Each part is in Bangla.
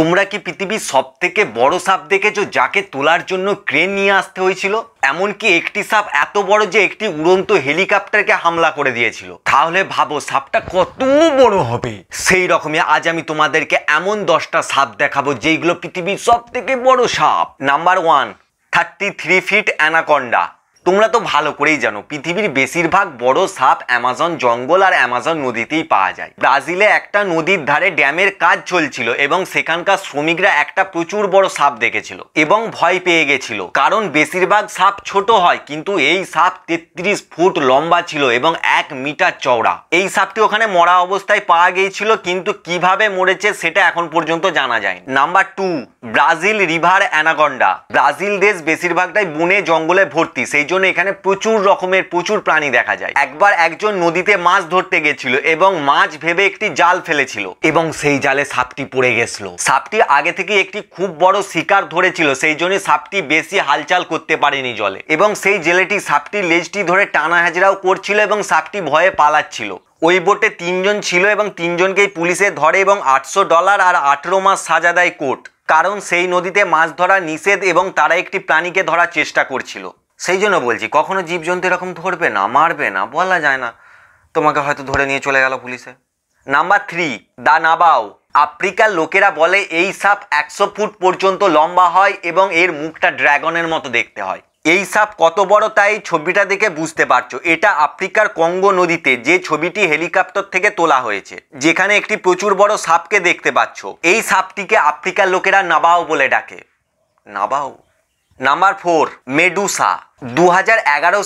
তোমরা কি পৃথিবীর সব থেকে বড় সাপ দেখেছো যাকে তোলার জন্য ক্রেন নিয়ে আসতে হয়েছিল এমনকি একটি সাপ এত বড় যে একটি উড়ন্ত হেলিকপ্টারকে হামলা করে দিয়েছিল তাহলে ভাবো সাপটা কত বড় হবে সেই রকমই আজ আমি তোমাদেরকে এমন দশটা সাপ দেখাবো যেইগুলো পৃথিবীর সব থেকে বড় সাপ number one thirty three feet anaconda তোমরা তো ভালো করেই জানো পৃথিবীর বেশিরভাগ বড় সাপ অ্যামাজন জঙ্গল আর অ্যামাজন নদীতেই পাওয়া যায় ব্রাজিলে একটা নদীর ধারে ড্যামের কাজ চলছিল এবং সেখানকার শ্রমিকরা একটা প্রচুর বড় সাপ দেখেছিল এবং ভয় পেয়ে গেছিল কারণ বেশিরভাগ সাপ ছোট হয় কিন্তু এই সাপ তেত্রিশ ফুট লম্বা ছিল এবং এক মিটার চওড়া এই সাপটি ওখানে মরা অবস্থায় পাওয়া গিয়েছিল কিন্তু কিভাবে মরেছে সেটা এখন পর্যন্ত জানা যায় number two Brazil river anaconda Brazil দেশ বেশিরভাগটাই বনে জঙ্গলে ভর্তি সেই জন্য জন্য এখানে প্রচুর রকমের প্রচুর প্রাণী দেখা যায় একবার একজন নদীতে মাছ ধরতে গেছিল এবং মাছ ভেবে একটি জাল ফেলেছিল এবং সেই জালে সাপটি পড়ে গেছিল সাপটি আগে থেকে একটি খুব বড় শিকার ধরেছিল সেই জন্য সাপটি বেশি হালচাল করতে পারেনি জলে এবং সেই জেলেটি সাপটির লেজটি ধরে টানা হাজরাও করছিল এবং সাপটি ভয়ে পালাচ্ছিল ওই বোটে তিনজন ছিল এবং তিনজনকেই পুলিশে ধরে এবং আটশো ডলার আর আঠেরো মাস সাজা দেয় কোর্ট কারণ সেই নদীতে মাছ ধরা নিষেধ এবং তারা একটি প্রাণীকে ধরার চেষ্টা করছিল সেই জন্য বলছি কখনো জীবজন্তু এরকম ধরবে না মারবে না বলা যায় না তোমাকে হয়তো ধরে নিয়ে চলে গেল পুলিশে নাম্বার থ্রি দা নাবাও আফ্রিকার লোকেরা বলে এই সাপ একশো ফুট পর্যন্ত লম্বা হয় এবং এর মুখটা ড্র্যাগনের মতো দেখতে হয় এই সাপ কত বড় তাই ছবিটা দেখে বুঝতে পারছো এটা আফ্রিকার কঙ্গো নদীতে যে ছবিটি হেলিকপ্টার থেকে তোলা হয়েছে যেখানে একটি প্রচুর বড় সাপকে দেখতে পাচ্ছ এই সাপটিকে আফ্রিকার লোকেরা নাবাও বলে ডাকে নাবাও নাম্বার ফোর মেডুসা দু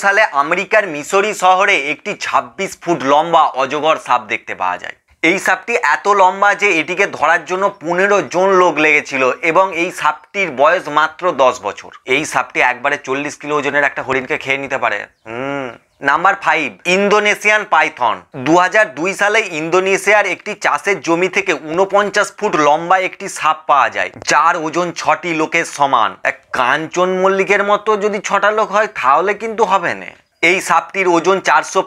সালে আমেরিকার মিসরি শহরে একটি ২৬ ফুট লম্বা অজগর সাপ দেখতে পাওয়া যায় এই সাপটি এত লম্বা যে এটিকে ধরার জন্য পনেরো জন লোক লেগেছিল এবং এই সাপটির বয়স মাত্র দশ বছর এই সাপটি একবারে চল্লিশ কিলো ওজনের একটা হরিণকে খেয়ে নিতে পারে হুম নাম্বার ফাইভ ইন্দোনেশিয়ান পাইথন দু সালে ইন্দোনেশিয়ার একটি চাষের জমি থেকে উনপঞ্চাশ ফুট লম্বা একটি সাপ পাওয়া যায় যার ওজন ছটি লোকের সমান এক কাঞ্চন মল্লিকের মতো যদি ছটা লোক হয় তাহলে কিন্তু হবে না এই সাপটির ওজন চারশো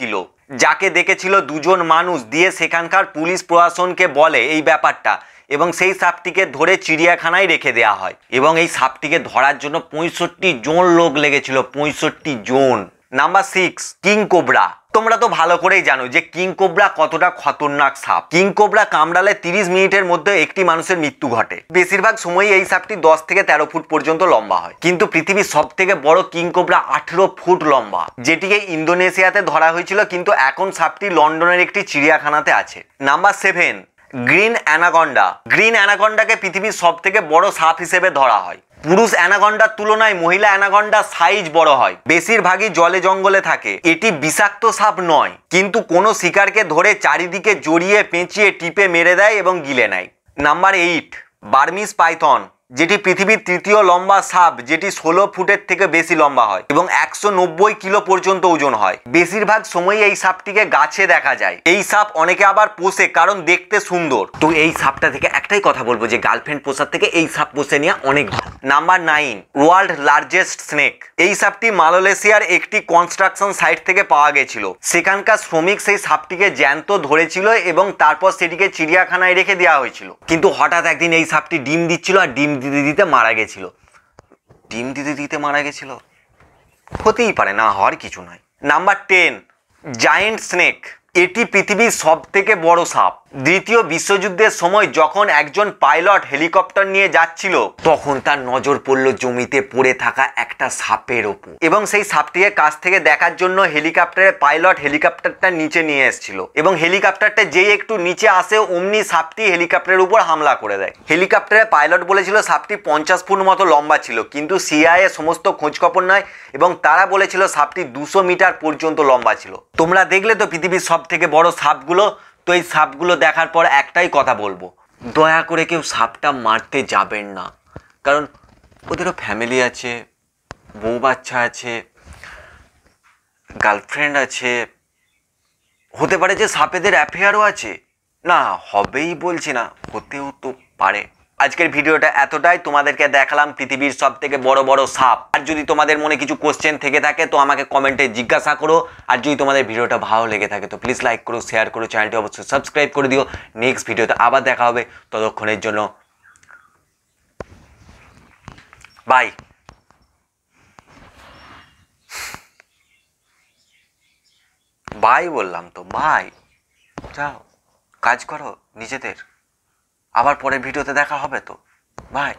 কিলো যাকে দেখেছিল দুজন মানুষ দিয়ে সেখানকার পুলিশ প্রশাসনকে বলে এই ব্যাপারটা এবং সেই সাপটিকে ধরে চিড়িয়াখানায় রেখে দেওয়া হয় এবং এই সাপটিকে ধরার জন্য পঁয়ষট্টি জন লোক লেগেছিল পঁয়ষট্টি জন নাম্বার সিক্স কিং কোবরা তোমরা তো ভালো করেই জানো যে কিং কোবরা কতটা খতরনাক সাপ কিং কোবরা কামড়ালে তিরিশ মিনিটের মধ্যে একটি মানুষের মৃত্যু ঘটে বেশিরভাগ সময়ই এই সাপটি দশ থেকে তেরো ফুট পর্যন্ত লম্বা হয় কিন্তু পৃথিবীর সব থেকে বড় কিং কোবরা আঠেরো ফুট লম্বা যেটিকে ইন্দোনেশিয়াতে ধরা হয়েছিল কিন্তু এখন সাপটি লন্ডনের একটি চিড়িয়াখানাতে আছে number seven green anaconda green অ্যানাকন্ডাকে পৃথিবীর সব থেকে বড় সাপ হিসেবে ধরা হয় পুরুষ অ্যানাকন্ডার তুলনায় মহিলা অ্যানাকন্ডা সাইজ বড় হয় বেশিরভাগই জলে জঙ্গলে থাকে এটি বিষাক্ত সাপ নয় কিন্তু কোনো শিকারকে ধরে চারিদিকে জড়িয়ে পেঁচিয়ে টিপে মেরে দেয় এবং গিলে নেয় নাম্বার এইট বার্মিস পাইথন যেটি পৃথিবীর তৃতীয় লম্বা সাপ যেটি ষোলো ফুটের থেকে বেশি লম্বা হয় এবং একশো কিলো পর্যন্ত ওজন হয় বেশিরভাগ সময়ই এই সাপটিকে গাছে দেখা যায় এই সাপ অনেকে আবার পোষে কারণ দেখতে সুন্দর তো এই সাপটা থেকে একটাই কথা বলবো যে গার্লফ্রেন্ড পোষার থেকে এই সাপ পোষে নেওয়া অনেক ভালো number nine world largest snake এই সাপটি মালয়েশিয়ার একটি কনস্ট্রাকশন সাইট থেকে পাওয়া গেছিল সেখানকার শ্রমিক সেই সাপটিকে জ্যান্ত ধরেছিল এবং তারপর সেটিকে চিড়িয়াখানায় রেখে দেওয়া হয়েছিল কিন্তু হঠাৎ একদিন এই সাপটি ডিম দিচ্ছিল আর ডিম দিতে দিতে মারা গেছিল ডিম দিতে দিতে মারা গেছিল হতেই পারে না হওয়ার কিছু নয় নাম্বার টেন জায়েন্ট স্নেক এটি পৃথিবীর সব থেকে বড় সাপ দ্বিতীয় বিশ্বযুদ্ধের সময় যখন একজন পাইলট হেলিকপ্টার নিয়ে যাচ্ছিল তখন তার নজর পড়ল জমিতে পড়ে থাকা একটা সাপের ওপর এবং সেই সাপটিকে কাছ থেকে দেখার জন্য হেলিকপ্টারের পাইলট হেলিকপ্টারটা নিচে নিয়ে এসেছিল এবং হেলিকপ্টারটা যেই একটু নিচে আসে অমনি সাপটি হেলিকপ্টারের উপর হামলা করে দেয় হেলিকপ্টারের পাইলট বলেছিল সাপটি পঞ্চাশ ফুট মতো লম্বা ছিল কিন্তু সিআইএ সমস্ত খোঁজখবর নয় এবং তারা বলেছিল সাপটি দুশো মিটার পর্যন্ত লম্বা ছিল তোমরা দেখলে তো পৃথিবীর সব থেকে বড় সাপগুলো তো এই সাপগুলো দেখার পর একটাই কথা বলবো দয়া করে কেউ সাপটা মারতে যাবেন না কারণ ওদেরও ফ্যামিলি আছে বউ বাচ্চা আছে গার্লফ্রেন্ড আছে হতে পারে যে সাপেদের অ্যাফেয়ারও আছে না হবেই বলছি না হতেও তো পারে আজকের ভিডিওটা এতটাই তোমাদেরকে দেখালাম পৃথিবীর সব থেকে বড় বড় সাপ আর যদি তোমাদের মনে কিছু কোশ্চেন থেকে থাকে তো আমাকে কমেন্টে জিজ্ঞাসা করো আর যদি তোমাদের ভিডিওটা ভালো লেগে থাকে তো প্লিজ লাইক করো শেয়ার করো চ্যানেলটি অবশ্যই সাবস্ক্রাইব করে দিও নেক্সট ভিডিওতে আবার দেখা হবে ততক্ষণের জন্য বাই বাই বললাম তো বাই যাও কাজ করো নিজেদের আবার পরে ভিডিওতে দেখা হবে তো বাই